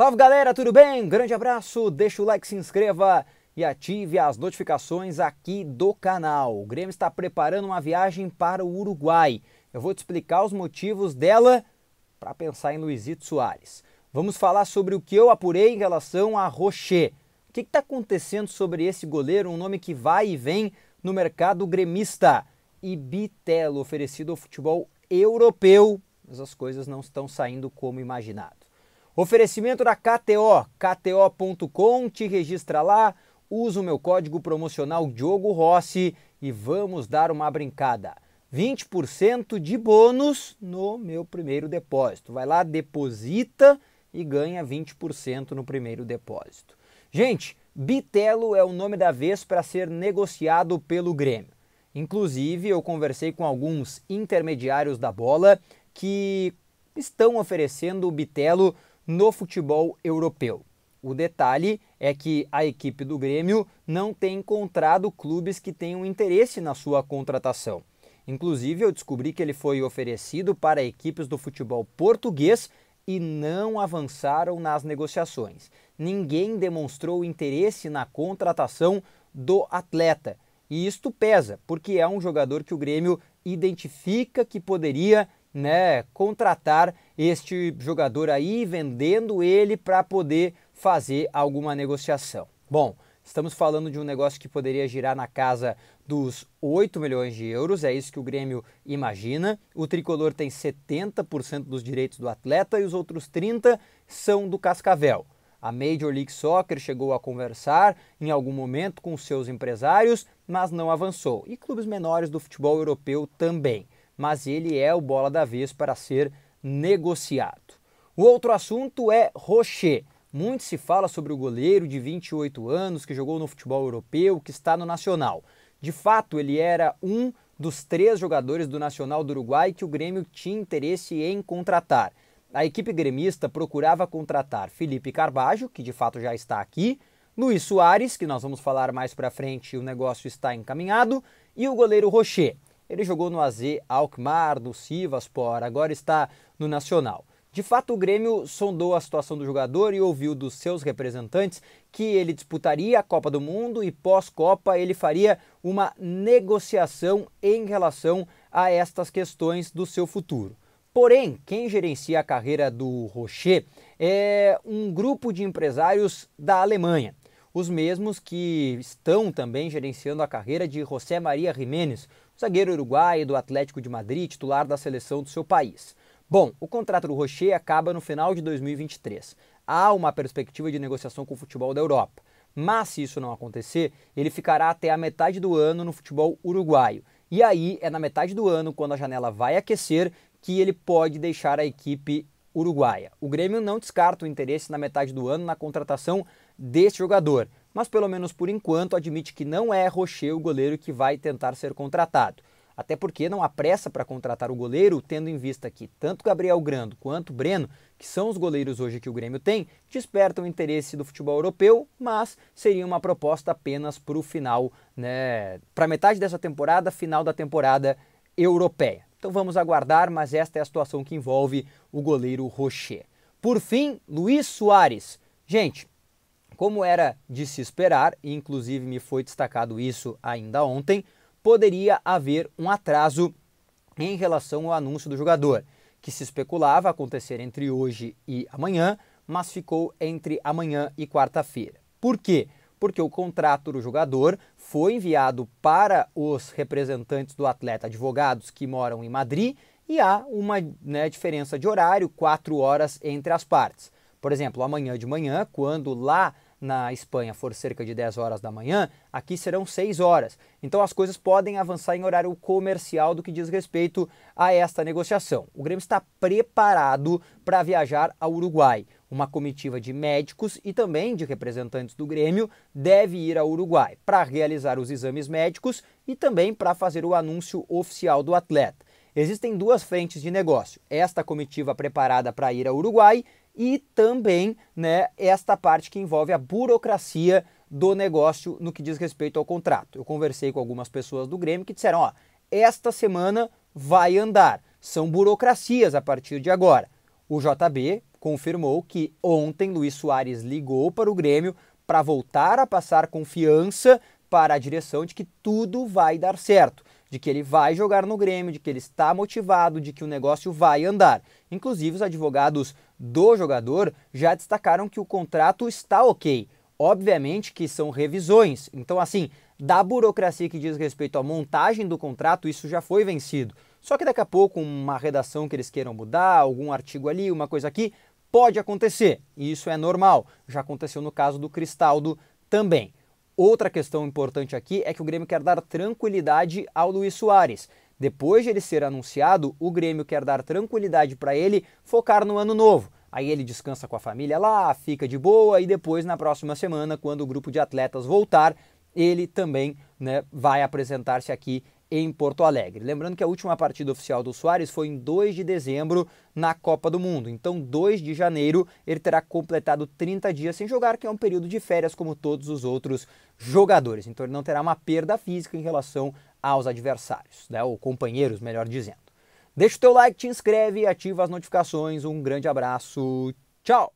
Salve galera, tudo bem? Um grande abraço, deixa o like, se inscreva e ative as notificações aqui do canal. O Grêmio está preparando uma viagem para o Uruguai. Eu vou te explicar os motivos dela para pensar em Luizito Soares. Vamos falar sobre o que eu apurei em relação a Rocher. O que está acontecendo sobre esse goleiro, um nome que vai e vem no mercado gremista? E Bitello oferecido ao futebol europeu, mas as coisas não estão saindo como imaginado. Oferecimento da KTO, kto.com, te registra lá, usa o meu código promocional Diogo Rossi e vamos dar uma brincada. 20% de bônus no meu primeiro depósito. Vai lá, deposita e ganha 20% no primeiro depósito. Gente, Bitelo é o nome da vez para ser negociado pelo Grêmio. Inclusive, eu conversei com alguns intermediários da bola que estão oferecendo o Bitelo no futebol europeu. O detalhe é que a equipe do Grêmio não tem encontrado clubes que tenham interesse na sua contratação. Inclusive, eu descobri que ele foi oferecido para equipes do futebol português e não avançaram nas negociações. Ninguém demonstrou interesse na contratação do atleta. E isto pesa, porque é um jogador que o Grêmio identifica que poderia né, contratar este jogador aí, vendendo ele para poder fazer alguma negociação. Bom, estamos falando de um negócio que poderia girar na casa dos 8 milhões de euros, é isso que o Grêmio imagina. O tricolor tem 70% dos direitos do atleta e os outros 30 são do Cascavel. A Major League Soccer chegou a conversar em algum momento com seus empresários, mas não avançou. E clubes menores do futebol europeu também. Mas ele é o bola da vez para ser negociado. O outro assunto é Rocher. Muito se fala sobre o goleiro de 28 anos que jogou no futebol europeu, que está no Nacional. De fato, ele era um dos três jogadores do Nacional do Uruguai que o Grêmio tinha interesse em contratar. A equipe gremista procurava contratar Felipe Carbajo, que de fato já está aqui, Luiz Soares, que nós vamos falar mais para frente, o negócio está encaminhado, e o goleiro Rocher. Ele jogou no AZ Alkmaar, do Sivaspor, agora está no Nacional. De fato, o Grêmio sondou a situação do jogador e ouviu dos seus representantes que ele disputaria a Copa do Mundo e pós-Copa ele faria uma negociação em relação a estas questões do seu futuro. Porém, quem gerencia a carreira do Rocher é um grupo de empresários da Alemanha, os mesmos que estão também gerenciando a carreira de José Maria Jiménez, zagueiro uruguaio do Atlético de Madrid, titular da seleção do seu país. Bom, o contrato do Rocher acaba no final de 2023. Há uma perspectiva de negociação com o futebol da Europa. Mas se isso não acontecer, ele ficará até a metade do ano no futebol uruguaio. E aí é na metade do ano, quando a janela vai aquecer, que ele pode deixar a equipe uruguaia. O Grêmio não descarta o interesse na metade do ano na contratação deste jogador, mas pelo menos por enquanto admite que não é Rocher o goleiro que vai tentar ser contratado. Até porque não há pressa para contratar o goleiro, tendo em vista que tanto Gabriel Grando quanto Breno, que são os goleiros hoje que o Grêmio tem, despertam o interesse do futebol europeu, mas seria uma proposta apenas para o final, né? Para metade dessa temporada, final da temporada europeia. Então vamos aguardar, mas esta é a situação que envolve o goleiro Rocher. Por fim, Luiz Soares. Gente, como era de se esperar, e inclusive me foi destacado isso ainda ontem, poderia haver um atraso em relação ao anúncio do jogador, que se especulava acontecer entre hoje e amanhã, mas ficou entre amanhã e quarta-feira. Por quê? Porque o contrato do jogador foi enviado para os representantes do atleta, advogados que moram em Madrid, e há uma né, diferença de horário, quatro horas entre as partes. Por exemplo, amanhã de manhã, quando lá na Espanha for cerca de 10 horas da manhã, aqui serão 6 horas. Então as coisas podem avançar em horário comercial do que diz respeito a esta negociação. O Grêmio está preparado para viajar ao Uruguai. Uma comitiva de médicos e também de representantes do Grêmio deve ir ao Uruguai para realizar os exames médicos e também para fazer o anúncio oficial do atleta. Existem duas frentes de negócio: esta comitiva preparada para ir ao Uruguai e também né, esta parte que envolve a burocracia do negócio no que diz respeito ao contrato. Eu conversei com algumas pessoas do Grêmio que disseram: ó, esta semana vai andar, são burocracias a partir de agora. O JB confirmou que ontem Luiz Soares ligou para o Grêmio para voltar a passar confiança para a direção de que tudo vai dar certo de que ele vai jogar no Grêmio, de que ele está motivado, de que o negócio vai andar. Inclusive, os advogados do jogador já destacaram que o contrato está ok. Obviamente que são revisões. Então, assim, da burocracia que diz respeito à montagem do contrato, isso já foi vencido. Só que daqui a pouco, uma redação que eles queiram mudar, algum artigo ali, uma coisa aqui, pode acontecer. E isso é normal. Já aconteceu no caso do Cristaldo também. Outra questão importante aqui é que o Grêmio quer dar tranquilidade ao Luiz Soares. Depois de ele ser anunciado, o Grêmio quer dar tranquilidade para ele focar no ano novo. Aí ele descansa com a família lá, fica de boa e depois na próxima semana, quando o grupo de atletas voltar, ele também né, vai apresentar-se aqui em Porto Alegre. Lembrando que a última partida oficial do Soares foi em 2 de dezembro na Copa do Mundo. Então, 2 de janeiro, ele terá completado 30 dias sem jogar, que é um período de férias como todos os outros jogadores. Então, ele não terá uma perda física em relação aos adversários, né, ou companheiros, melhor dizendo. Deixa o teu like, te inscreve, e ativa as notificações. Um grande abraço. Tchau.